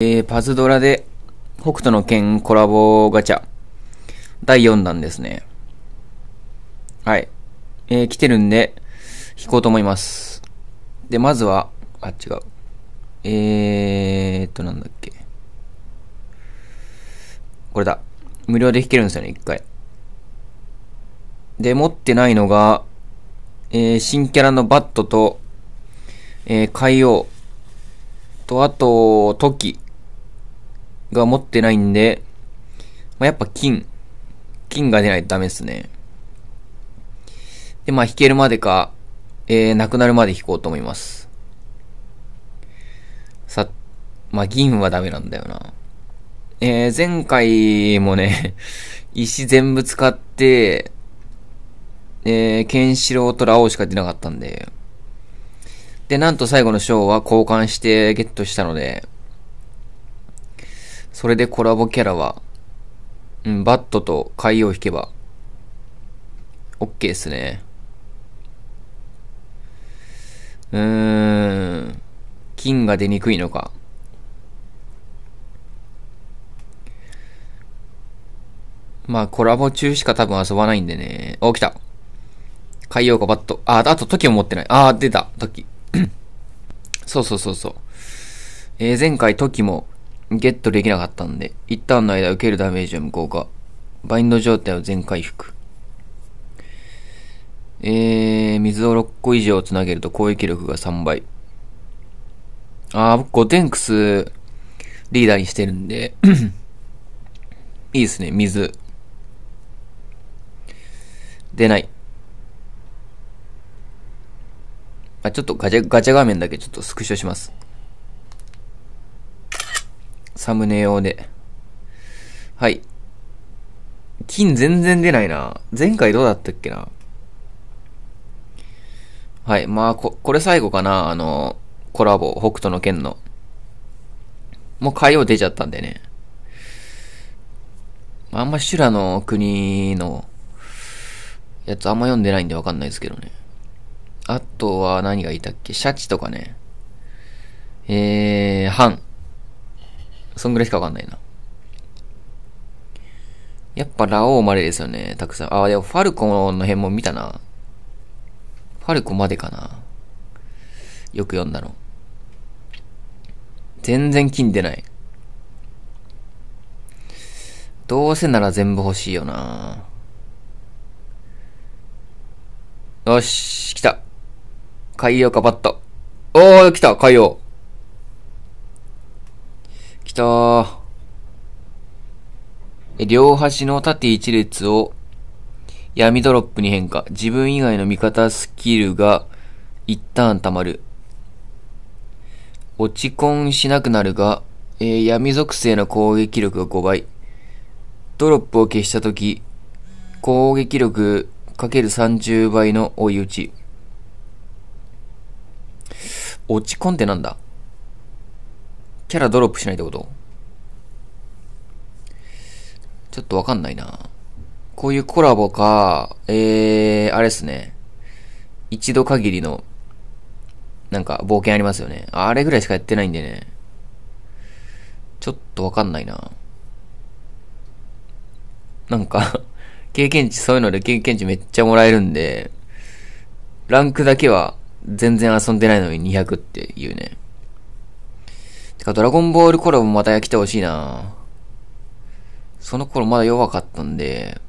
えー、パズドラで北斗の剣コラボガチャ第4弾ですね。はい。えー、来てるんで引こうと思います。で、まずは、あ、違う。えーっと、なんだっけ。これだ。無料で引けるんですよね、一回。で、持ってないのが、えー、新キャラのバットと、えー、海王と、あと、トキ。が持ってないんで、まあ、やっぱ金。金が出ないとダメですね。で、まあ、引けるまでか、えー、なくなるまで引こうと思います。さ、まあ、銀はダメなんだよな。えー、前回もね 石全部使って、えー、ケンシロウとラオウしか出なかったんで、で、なんと最後の章は交換してゲットしたので、それでコラボキャラは、うん、バットと海を引けば、OK っすね。うーん、金が出にくいのか。まあ、コラボ中しか多分遊ばないんでね。お、来た。海洋かバット。あ、あと時を持ってない。あ、出た。時。そうそうそうそう。えー、前回時もゲットできなかったんで、一旦の間受けるダメージを無効化。バインド状態を全回復。えー、水を6個以上つなげると攻撃力が3倍。あー、僕、ゴテンクス、リーダーにしてるんで いいですね、水。出ない。あ、ちょっとガチャ、ガチャ画面だけちょっとスクショします。サムネ用で。はい。金全然出ないな。前回どうだったっけな。はい。まあ、こ、これ最後かな。あの、コラボ、北斗の剣の。もう火曜出ちゃったんでね。あんま修羅の国のやつあんま読んでないんでわかんないですけどね。あとは何がいたっけシャチとかね。えー、ハン。そんぐらいしかわかんないな。やっぱラオウまでですよね、たくさん。あ、でもファルコの辺も見たな。ファルコまでかな。よく読んだの。全然金出ない。どうせなら全部欲しいよな。よし、来た。海洋かバット。おー、来た、海洋。。両端の縦一列を闇ドロップに変化。自分以外の味方スキルが一旦溜まる。落ち込んしなくなるが、えー、闇属性の攻撃力が5倍。ドロップを消したとき、攻撃力 ×30 倍の追い打ち。落ち込んってなんだキャラドロップしないってことちょっとわかんないな。こういうコラボか、えー、あれっすね。一度限りの、なんか冒険ありますよね。あれぐらいしかやってないんでね。ちょっとわかんないな。なんか 経験値、そういうので経験値めっちゃもらえるんで、ランクだけは全然遊んでないのに200っていうね。てか、ドラゴンボールコラボまた来てほしいなその頃まだ弱かったんで、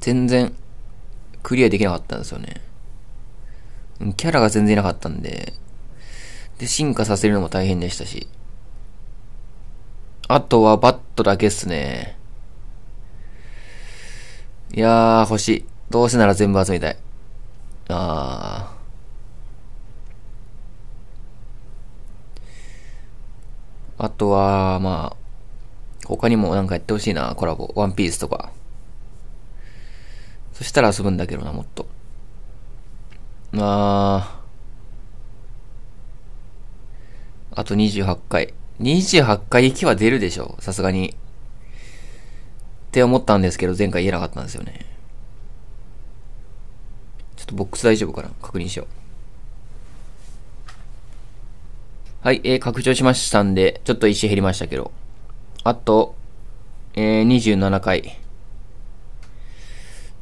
全然、クリアできなかったんですよね。キャラが全然いなかったんで、で、進化させるのも大変でしたし。あとはバットだけっすね。いやー、欲しい。どうせなら全部集めたい。あー。あとは、まあ、他にもなんかやってほしいな、コラボ。ワンピースとか。そしたら遊ぶんだけどな、もっと。まあ、あと28回。28回きは出るでしょさすがに。って思ったんですけど、前回言えなかったんですよね。ちょっとボックス大丈夫かな確認しよう。はい、えー、拡張しましたんで、ちょっと石減りましたけど。あと、えー、27回。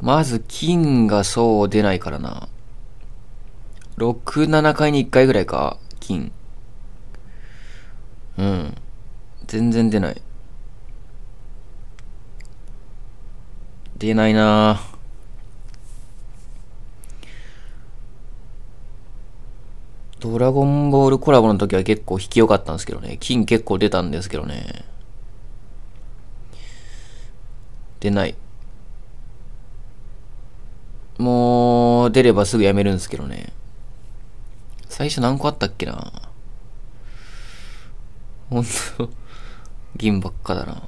まず、金がそう出ないからな。6、7回に1回ぐらいか、金。うん。全然出ない。出ないなぁ。ドラゴンボールコラボの時は結構引き良かったんですけどね。金結構出たんですけどね。出ない。もう、出ればすぐやめるんですけどね。最初何個あったっけなほんと、銀ばっかだな。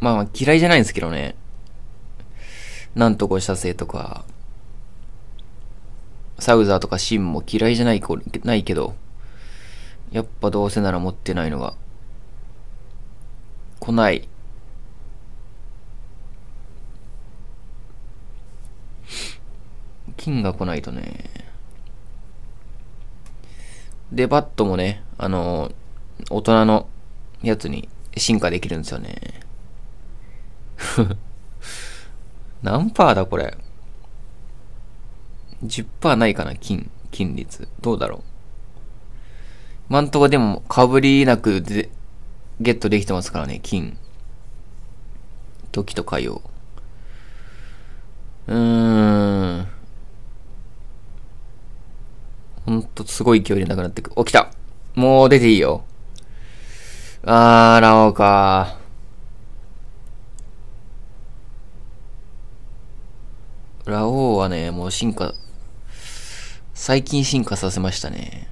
まあまあ嫌いじゃないんですけどね。なんとこしたせいとか。サウザーとかシンも嫌いじゃないないけど、やっぱどうせなら持ってないのが、来ない。金が来ないとね。で、バットもね、あの大人のやつに進化できるんですよね。何パーだこれ。10%ないかな、金、金率。どうだろう。マんとこでも、かぶりなくで、ゲットできてますからね、金。時と火曜。うーん。ほんと、すごい勢いでなくなってく。起きたもう出ていいよ。あー、ラオウかラオウはね、もう進化最近進化させましたね。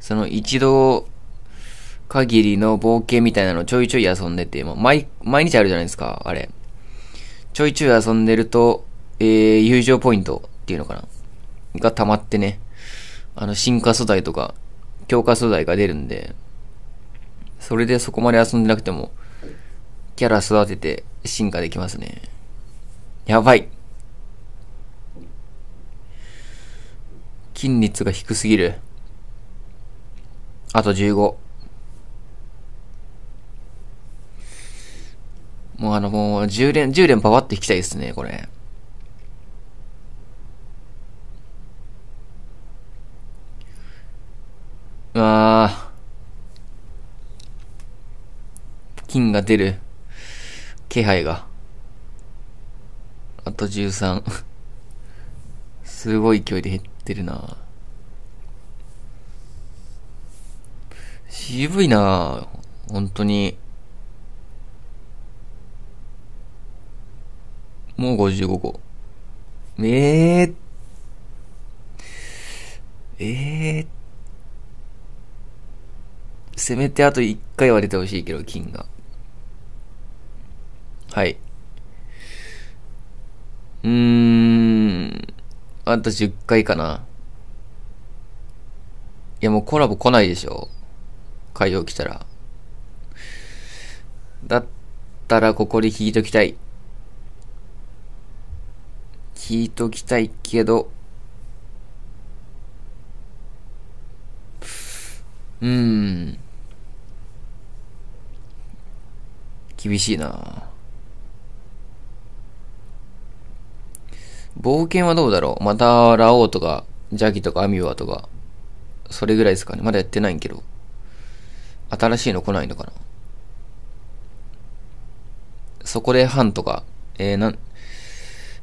その一度限りの冒険みたいなのちょいちょい遊んでて、毎、毎日あるじゃないですか、あれ。ちょいちょい遊んでると、えー、友情ポイントっていうのかなが溜まってね、あの、進化素材とか、強化素材が出るんで、それでそこまで遊んでなくても、キャラ育てて進化できますね。やばい。率が低すぎる。あと15。もうあの、もう10連、10連パワって引きたいですね、これ。あ金が出る。気配が。あと13すごい勢いで減って。ってるな渋いな本当に。もう55個。ええー。ええー。せめてあと1回は出てほしいけど、金が。はい。うーん。あと10回かな。いやもうコラボ来ないでしょ。会場来たら。だったらここで引いときたい。引いときたいけど。うーん。厳しいなぁ。冒険はどうだろうまた、ラオウとか、ジャギとかアミュアとか、それぐらいですかね。まだやってないんけど。新しいの来ないのかなそこでハンとか、えー、なん、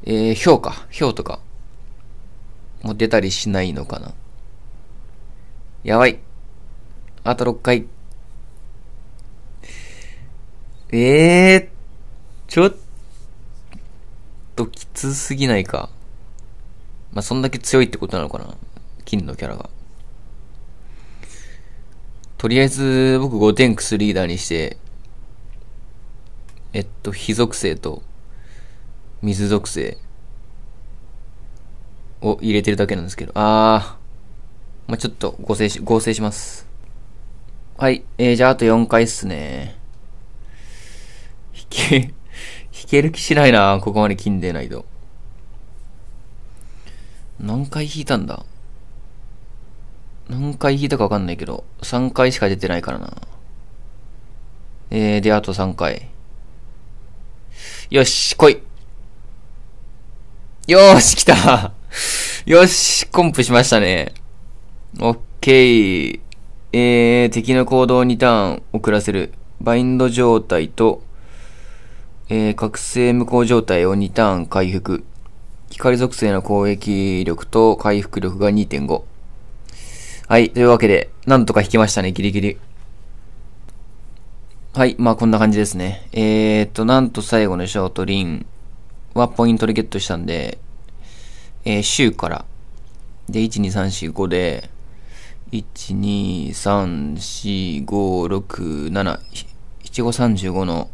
えー、ヒョウか。ヒョウとか、も出たりしないのかなやばい。あと6回。ええー、ちょっとときつすぎないか。まあ、そんだけ強いってことなのかな。金のキャラが。とりあえず、僕5点クスリーダーにして、えっと、火属性と、水属性を入れてるだけなんですけど、あー、まあ、ちょっと合成し、合成します。はい、えー、じゃああと4回っすね。引け。弾ける気しないなここまで金でないと。何回引いたんだ何回引いたかわかんないけど、3回しか出てないからな。えー、で、あと3回。よし、来い。よーし、来た。よし、コンプしましたね。オッケー。えー、敵の行動2ターン遅らせる。バインド状態と、えー、覚醒無効状態を2ターン回復。光属性の攻撃力と回復力が2.5。はい。というわけで、なんとか引きましたね、ギリギリ。はい。まあ、こんな感じですね。えー、っと、なんと最後のショートリンはポイントでゲットしたんで、えー、週から。で、1、2、3、4、5で、1、2、3、4、5、6、7、7、5、35の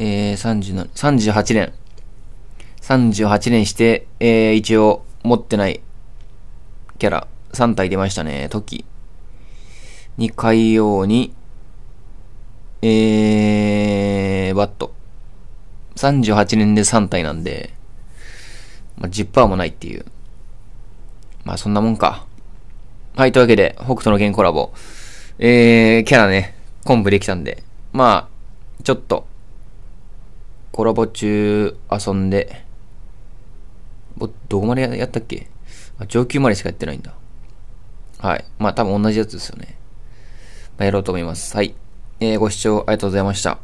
えー、3の、38年。38年して、えー、一応持ってないキャラ3体出ましたね。トキ。に、回用に、えー、バット。38年で3体なんで、まあ、10%もないっていう。まあそんなもんか。はい、というわけで、北斗の剣コラボ。えー、キャラね、コンブできたんで。まあ、ちょっと、コラボ中遊んで、どこまでやったっけ上級までしかやってないんだ。はい。まあ多分同じやつですよね。まあ、やろうと思います。はい。えー、ご視聴ありがとうございました。